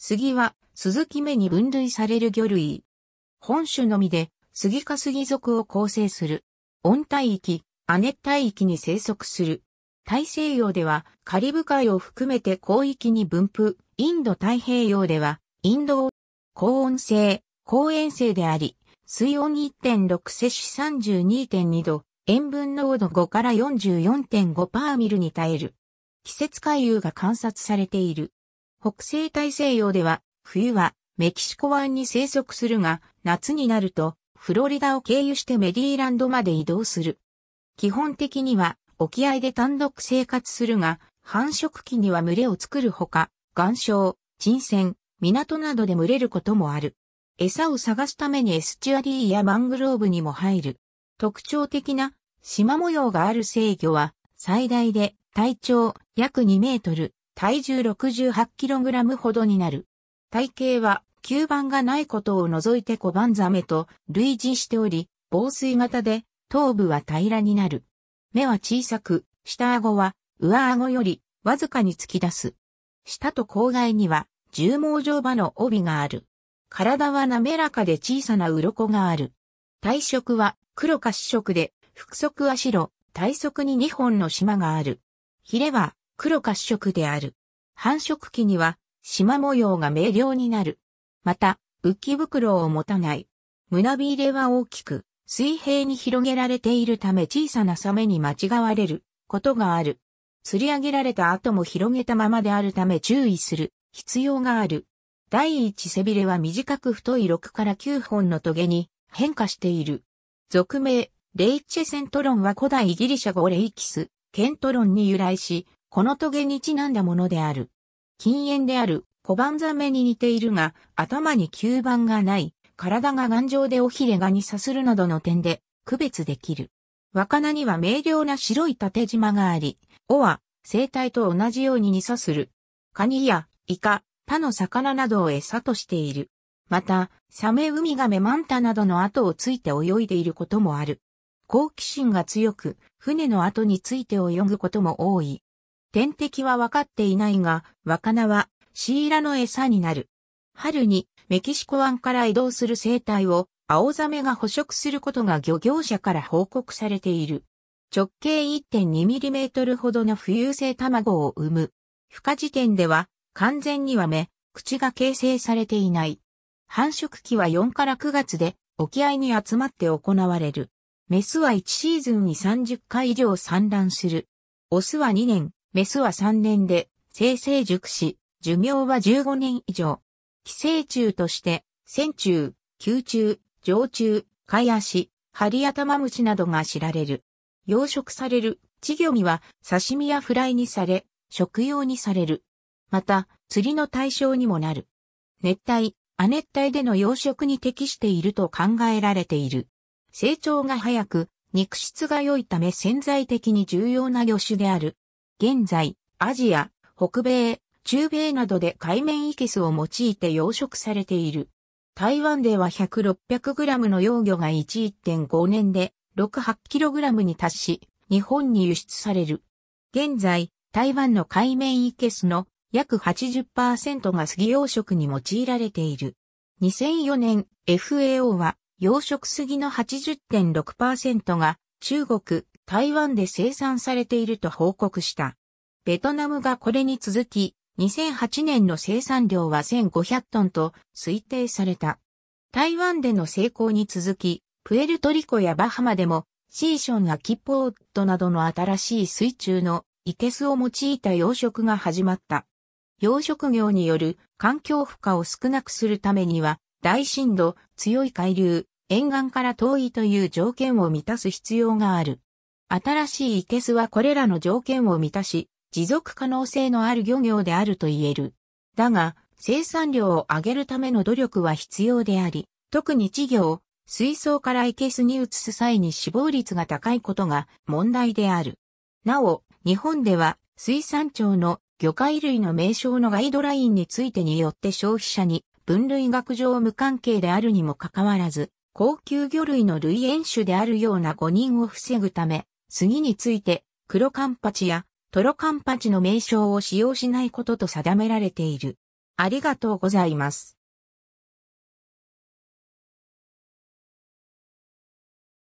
杉は、鈴木目に分類される魚類。本種のみで、杉か杉属を構成する。温帯域、亜熱帯域に生息する。大西洋では、カリブ海を含めて広域に分布。インド太平洋では、インド高温性、高塩性であり、水温1.6摂氏32.2度、塩分濃度5から44.5パーミルに耐える。季節回遊が観察されている。北西大西洋では、冬はメキシコ湾に生息するが、夏になると、フロリダを経由してメディーランドまで移動する。基本的には、沖合で単独生活するが、繁殖期には群れを作るほか、岩礁、沈船、港などで群れることもある。餌を探すためにエスチュアリーやマングローブにも入る。特徴的な縞模様がある制御は最大で体長約2メートル、体重 68kg ほどになる。体型は吸盤がないことを除いて小判ザメと類似しており、防水型で頭部は平らになる。目は小さく、下顎は上顎よりわずかに突き出す。下と口外には重毛状場の帯がある。体は滑らかで小さな鱗がある。体色は黒か主色で、腹側は白、体側に2本の島がある。ヒレは黒褐色である。繁殖期には、縞模様が明瞭になる。また、浮き袋を持たない。胸びれは大きく、水平に広げられているため小さなサメに間違われることがある。釣り上げられた後も広げたままであるため注意する必要がある。第一背びれは短く太い6から9本の棘に変化している。俗名、レイチェセントロンは古代ギリシャ語レイキス、ケントロンに由来し、このトゲにちなんだものである。禁煙である小判ザメに似ているが、頭に吸盤がない、体が頑丈で尾ひれがにさするなどの点で区別できる。若菜には明瞭な白い縦縞があり、尾は生態と同じようににさする。カニやイカ、他の魚などを餌としている。また、サメウミガメマンタなどの後をついて泳いでいることもある。好奇心が強く、船の後について泳ぐことも多い。天敵は分かっていないが、若菜はシイラの餌になる。春にメキシコ湾から移動する生態を青ザメが捕食することが漁業者から報告されている。直径 1.2mm ほどの浮遊性卵を産む。孵化時点では完全には目、口が形成されていない。繁殖期は4から9月で沖合に集まって行われる。メスは1シーズンに30回以上産卵する。オスは2年、メスは3年で生成熟し、寿命は15年以上。寄生虫として、線虫、球虫、常虫、貝足、ハリアタマムシなどが知られる。養殖される稚魚身は刺身やフライにされ、食用にされる。また、釣りの対象にもなる。熱帯、亜熱帯での養殖に適していると考えられている。成長が早く、肉質が良いため潜在的に重要な魚種である。現在、アジア、北米、中米などで海面イケスを用いて養殖されている。台湾では1 0 0 6 0 0ムの幼魚が1.5年で6 8ラムに達し、日本に輸出される。現在、台湾の海面イケスの約80%が杉養殖に用いられている。2004年、FAO は養殖杉の80.6%が中国、台湾で生産されていると報告した。ベトナムがこれに続き、2008年の生産量は1500トンと推定された。台湾での成功に続き、プエルトリコやバハマでも、シーションやキッポーットなどの新しい水中のイケスを用いた養殖が始まった。養殖業による環境負荷を少なくするためには、大深度、強い海流、沿岸から遠いという条件を満たす必要がある。新しいイケスはこれらの条件を満たし、持続可能性のある漁業であると言える。だが、生産量を上げるための努力は必要であり、特に稚魚を水槽からイケスに移す際に死亡率が高いことが問題である。なお、日本では水産庁の魚介類の名称のガイドラインについてによって消費者に分類学上無関係であるにもかかわらず、高級魚類の類演種であるような誤認を防ぐため、杉について、黒カンパチやトロカンパチの名称を使用しないことと定められている。ありがとうございます。